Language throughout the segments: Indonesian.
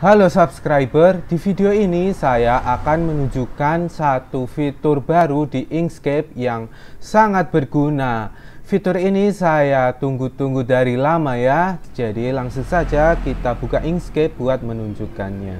Halo subscriber, di video ini saya akan menunjukkan satu fitur baru di Inkscape yang sangat berguna Fitur ini saya tunggu-tunggu dari lama ya Jadi langsung saja kita buka Inkscape buat menunjukkannya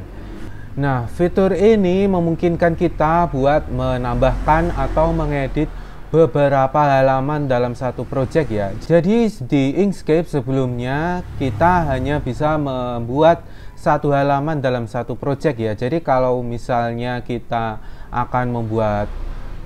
Nah, fitur ini memungkinkan kita buat menambahkan atau mengedit beberapa halaman dalam satu project ya Jadi di Inkscape sebelumnya kita hanya bisa membuat satu halaman dalam satu project ya. Jadi kalau misalnya kita akan membuat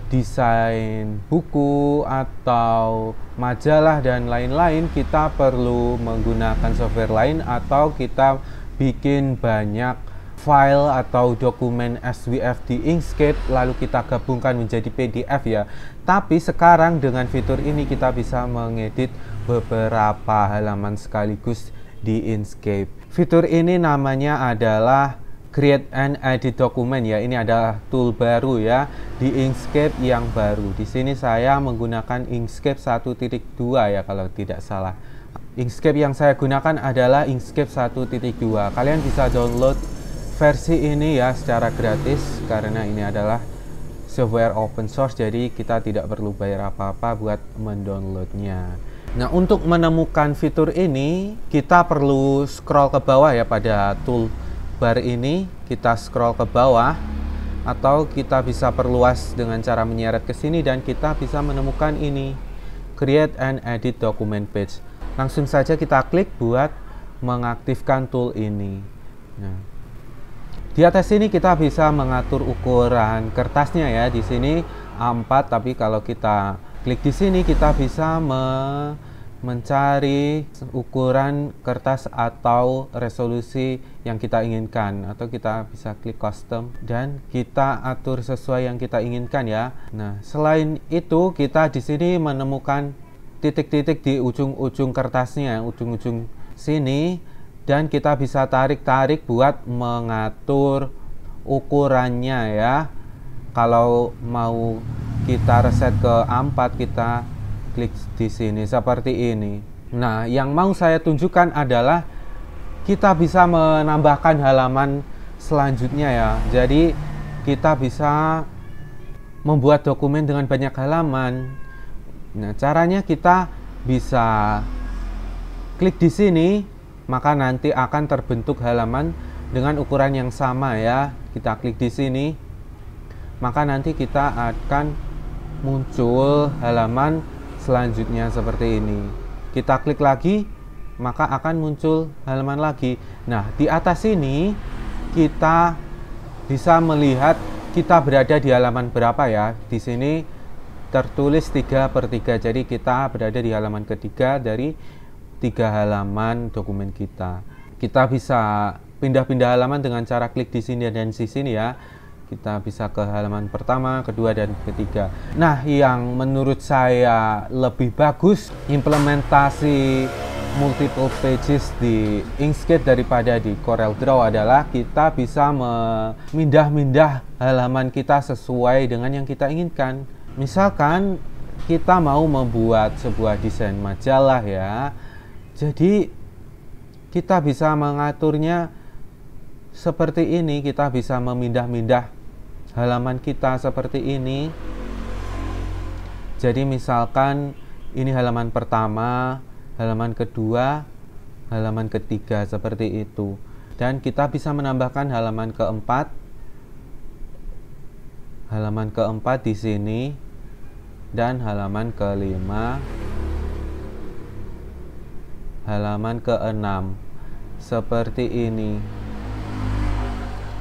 desain buku atau majalah dan lain-lain, kita perlu menggunakan software lain atau kita bikin banyak file atau dokumen SWF di Inkscape lalu kita gabungkan menjadi PDF ya. Tapi sekarang dengan fitur ini kita bisa mengedit beberapa halaman sekaligus di Inkscape. Fitur ini namanya adalah create and edit document ya. Ini adalah tool baru ya di Inkscape yang baru. Di sini saya menggunakan Inkscape 1.2 ya kalau tidak salah. Inkscape yang saya gunakan adalah Inkscape 1.2. Kalian bisa download versi ini ya secara gratis karena ini adalah software open source jadi kita tidak perlu bayar apa-apa buat mendownloadnya. Nah, untuk menemukan fitur ini, kita perlu scroll ke bawah ya pada toolbar ini. Kita scroll ke bawah atau kita bisa perluas dengan cara menyeret ke sini dan kita bisa menemukan ini. Create and edit document page. Langsung saja kita klik buat mengaktifkan tool ini. Nah, di atas sini kita bisa mengatur ukuran kertasnya ya. Di sini A4 tapi kalau kita Klik di sini kita bisa me mencari ukuran kertas atau resolusi yang kita inginkan atau kita bisa klik custom dan kita atur sesuai yang kita inginkan ya. Nah, selain itu kita di sini menemukan titik-titik di ujung-ujung kertasnya, ujung-ujung sini dan kita bisa tarik-tarik buat mengatur ukurannya ya. Kalau mau kita reset ke A4 kita klik di sini seperti ini nah yang mau saya tunjukkan adalah kita bisa menambahkan halaman selanjutnya ya jadi kita bisa membuat dokumen dengan banyak halaman nah caranya kita bisa klik di sini maka nanti akan terbentuk halaman dengan ukuran yang sama ya kita klik di sini maka nanti kita akan muncul halaman selanjutnya seperti ini. Kita klik lagi, maka akan muncul halaman lagi. Nah, di atas ini kita bisa melihat kita berada di halaman berapa ya. Di sini tertulis 3 per 3, jadi kita berada di halaman ketiga dari tiga halaman dokumen kita. Kita bisa pindah-pindah halaman dengan cara klik di sini dan di sini ya kita bisa ke halaman pertama, kedua, dan ketiga. Nah, yang menurut saya lebih bagus implementasi multiple pages di Inkscape daripada di Corel Draw adalah kita bisa memindah-mindah halaman kita sesuai dengan yang kita inginkan. Misalkan kita mau membuat sebuah desain majalah ya. Jadi kita bisa mengaturnya seperti ini, kita bisa memindah-mindah halaman kita seperti ini. Jadi misalkan ini halaman pertama, halaman kedua, halaman ketiga seperti itu. Dan kita bisa menambahkan halaman keempat. Halaman keempat di sini dan halaman kelima. Halaman keenam seperti ini.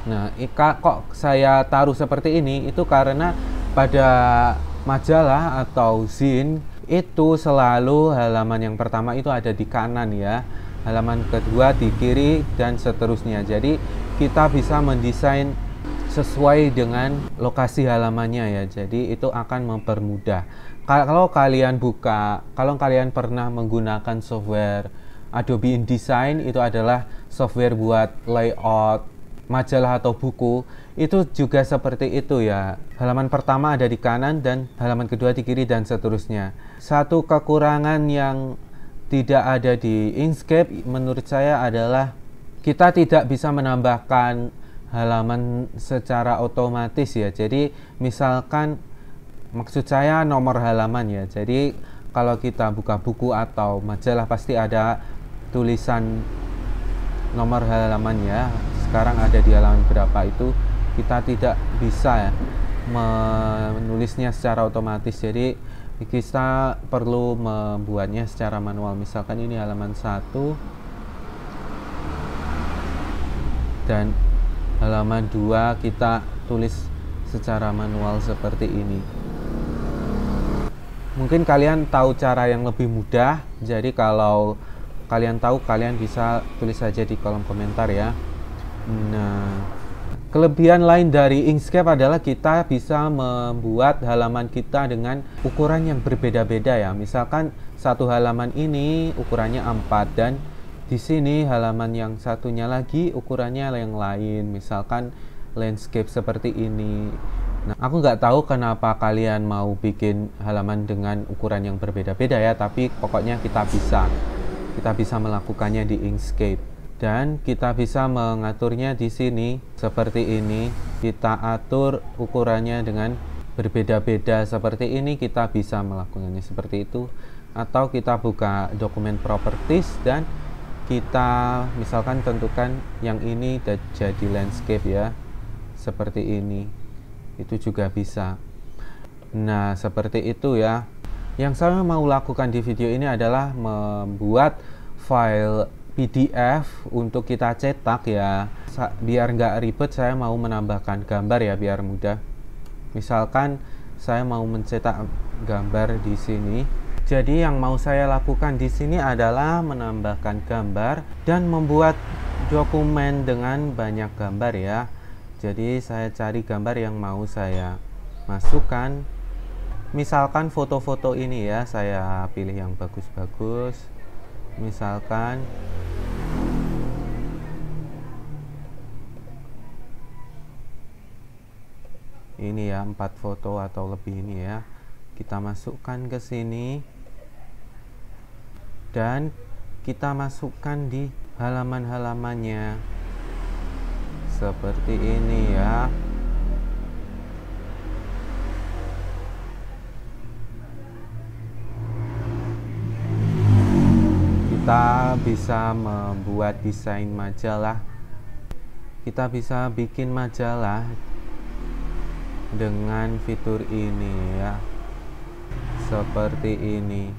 Nah, ika, kok saya taruh seperti ini itu karena pada majalah atau zin itu selalu halaman yang pertama itu ada di kanan ya. Halaman kedua di kiri dan seterusnya. Jadi kita bisa mendesain sesuai dengan lokasi halamannya ya. Jadi itu akan mempermudah. Kalau kalian buka, kalau kalian pernah menggunakan software Adobe InDesign itu adalah software buat layout majalah atau buku itu juga seperti itu ya halaman pertama ada di kanan dan halaman kedua di kiri dan seterusnya satu kekurangan yang tidak ada di Inkscape menurut saya adalah kita tidak bisa menambahkan halaman secara otomatis ya jadi misalkan maksud saya nomor halaman ya jadi kalau kita buka buku atau majalah pasti ada tulisan nomor halaman ya sekarang ada di halaman berapa itu kita tidak bisa ya menulisnya secara otomatis jadi kita perlu membuatnya secara manual misalkan ini halaman 1 dan halaman 2 kita tulis secara manual seperti ini mungkin kalian tahu cara yang lebih mudah jadi kalau kalian tahu kalian bisa tulis saja di kolom komentar ya Nah, kelebihan lain dari Inkscape adalah kita bisa membuat halaman kita dengan ukuran yang berbeda-beda ya. Misalkan satu halaman ini ukurannya 4 dan di sini halaman yang satunya lagi ukurannya yang lain. Misalkan landscape seperti ini. Nah, aku nggak tahu kenapa kalian mau bikin halaman dengan ukuran yang berbeda-beda ya, tapi pokoknya kita bisa. Kita bisa melakukannya di Inkscape dan kita bisa mengaturnya di sini seperti ini kita atur ukurannya dengan berbeda-beda seperti ini kita bisa melakukannya seperti itu atau kita buka dokumen properties dan kita misalkan tentukan yang ini jadi landscape ya seperti ini itu juga bisa nah seperti itu ya yang saya mau lakukan di video ini adalah membuat file PDF untuk kita cetak ya biar nggak ribet saya mau menambahkan gambar ya biar mudah misalkan saya mau mencetak gambar di sini jadi yang mau saya lakukan di sini adalah menambahkan gambar dan membuat dokumen dengan banyak gambar ya jadi saya cari gambar yang mau saya masukkan misalkan foto-foto ini ya saya pilih yang bagus-bagus misalkan ini ya empat foto atau lebih ini ya kita masukkan ke sini dan kita masukkan di halaman-halamannya seperti ini ya kita bisa membuat desain majalah kita bisa bikin majalah dengan fitur ini ya seperti ini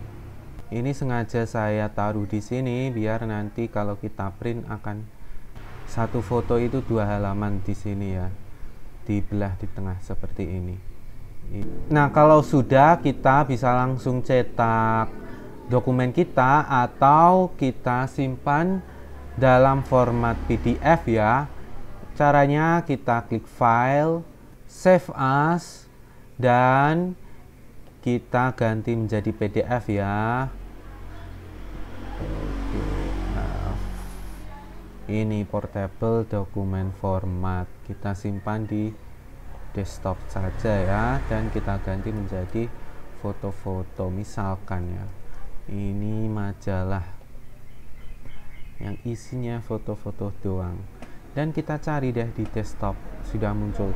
ini sengaja saya taruh di sini biar nanti kalau kita print akan satu foto itu dua halaman di sini ya di belah di tengah seperti ini nah kalau sudah kita bisa langsung cetak dokumen kita atau kita simpan dalam format PDF ya. Caranya kita klik file, save as, dan kita ganti menjadi PDF ya. Nah, ini portable dokumen format. Kita simpan di desktop saja ya dan kita ganti menjadi foto-foto misalkan ya ini majalah yang isinya foto-foto doang dan kita cari deh di desktop sudah muncul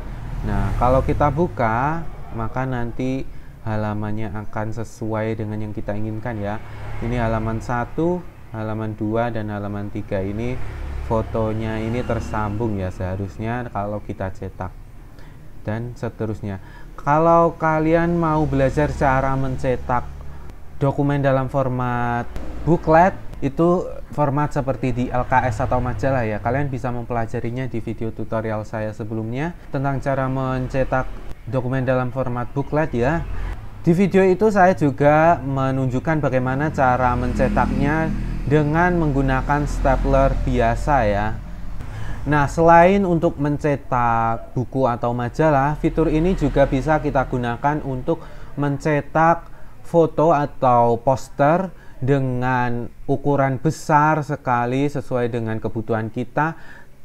nah kalau kita buka maka nanti halamannya akan sesuai dengan yang kita inginkan ya ini halaman 1 halaman 2 dan halaman 3 ini fotonya ini tersambung ya seharusnya kalau kita cetak dan seterusnya kalau kalian mau belajar cara mencetak dokumen dalam format booklet itu format seperti di LKS atau majalah ya. Kalian bisa mempelajarinya di video tutorial saya sebelumnya tentang cara mencetak dokumen dalam format booklet ya. Di video itu saya juga menunjukkan bagaimana cara mencetaknya dengan menggunakan stapler biasa ya. Nah, selain untuk mencetak buku atau majalah, fitur ini juga bisa kita gunakan untuk mencetak foto atau poster dengan ukuran besar sekali sesuai dengan kebutuhan kita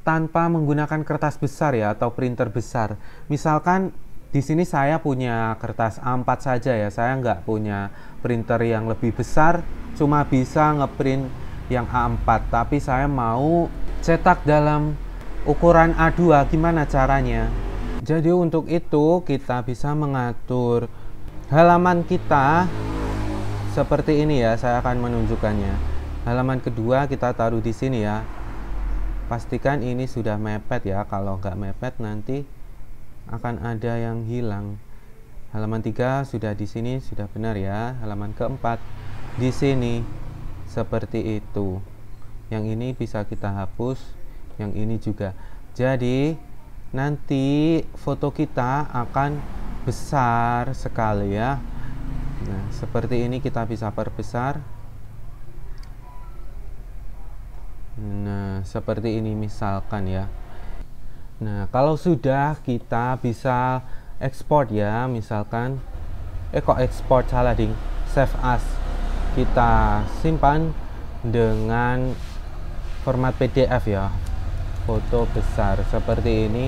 tanpa menggunakan kertas besar ya atau printer besar. Misalkan di sini saya punya kertas A4 saja ya, saya nggak punya printer yang lebih besar, cuma bisa ngeprint yang A4, tapi saya mau cetak dalam ukuran A2, gimana caranya? Jadi untuk itu kita bisa mengatur halaman kita seperti ini ya saya akan menunjukkannya halaman kedua kita taruh di sini ya pastikan ini sudah mepet ya kalau nggak mepet nanti akan ada yang hilang halaman tiga sudah di sini sudah benar ya halaman keempat di sini seperti itu yang ini bisa kita hapus yang ini juga jadi nanti foto kita akan besar sekali ya nah seperti ini kita bisa perbesar nah seperti ini misalkan ya nah kalau sudah kita bisa export ya misalkan eh kok ekspor salah ding save as kita simpan dengan format PDF ya foto besar seperti ini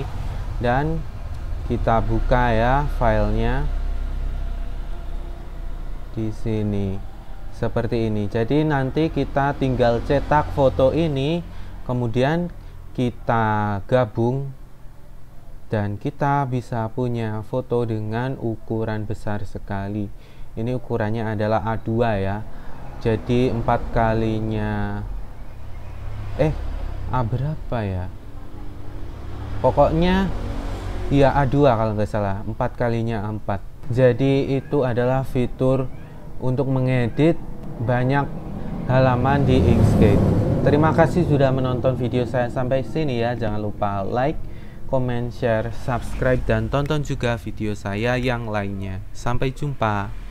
dan kita buka ya filenya di sini seperti ini jadi nanti kita tinggal cetak foto ini kemudian kita gabung dan kita bisa punya foto dengan ukuran besar sekali ini ukurannya adalah A2 ya jadi 4 kalinya eh A berapa ya pokoknya Ya A2 kalau nggak salah, 4 kalinya 4. Jadi itu adalah fitur untuk mengedit banyak halaman di Inkscape. Terima kasih sudah menonton video saya sampai sini ya. Jangan lupa like, comment, share, subscribe, dan tonton juga video saya yang lainnya. Sampai jumpa.